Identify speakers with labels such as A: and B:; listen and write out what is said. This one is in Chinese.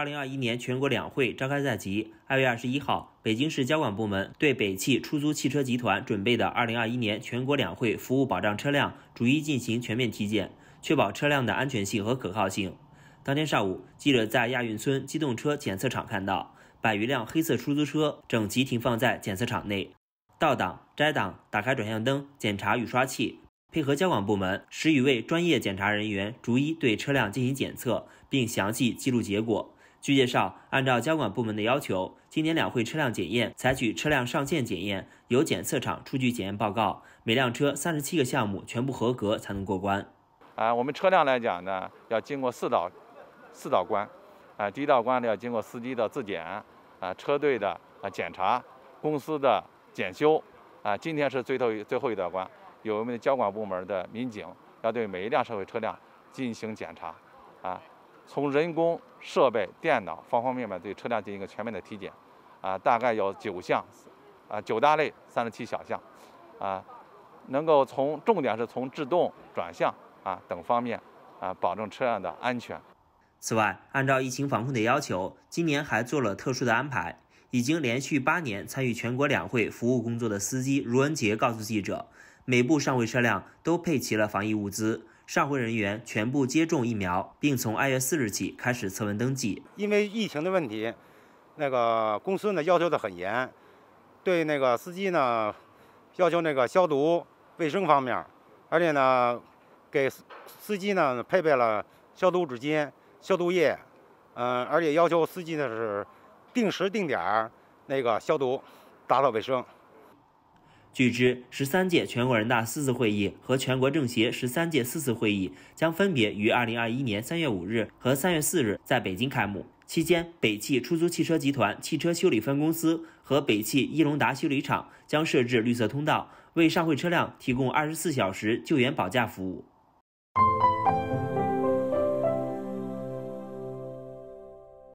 A: 二零二一年全国两会召开在即，二月二十一号，北京市交管部门对北汽出租汽车集团准备的二零二一年全国两会服务保障车辆逐一进行全面体检，确保车辆的安全性和可靠性。当天上午，记者在亚运村机动车检测场看到，百余辆黑色出租车整齐停放在检测场内，倒档、摘档、打开转向灯，检查雨刷器，配合交管部门十余位专业检查人员逐一对车辆进行检测，并详细记录结果。据介绍，按照交管部门的要求，今年两会车辆检验采取车辆上线检验，由检测厂出具检验报告，每辆车三十七个项目全部合格才能过关。啊，我们车辆来讲呢，要经过四道四道关，啊，
B: 第一道关呢要经过司机的自检，啊，车队的啊检查，公司的检修，啊，今天是最后最后一道关，有我们的交管部门的民警要对每一辆社会车辆进行检查，啊。从人工、设备、电脑方方面面对车辆进行一个全面的体检，啊，大概有九项，啊，九大类三十七小项，啊，能够从重点是从制动、转
A: 向啊等方面，啊，保证车辆的安全。此外，按照疫情防控的要求，今年还做了特殊的安排。已经连续八年参与全国两会服务工作的司机卢恩杰告诉记者，每部上位车辆都配齐了防疫物资。上会人员全部接种疫苗，并从二月四日起开始测温登记。
C: 因为疫情的问题，那个公司呢要求的很严，对那个司机呢要求那个消毒卫生方面，而且呢给司司机呢配备了消毒纸巾、消毒液，嗯，而且要求司机呢是定时定点儿那个消毒、打扫卫生。
A: 据知，十三届全国人大四次会议和全国政协十三届四次会议将分别于二零二一年三月五日和三月四日在北京开幕。期间，北汽出租汽车集团汽车修理分公司和北汽依隆达修理厂将设置绿色通道，为上会车辆提供二十四小时救援保驾服务。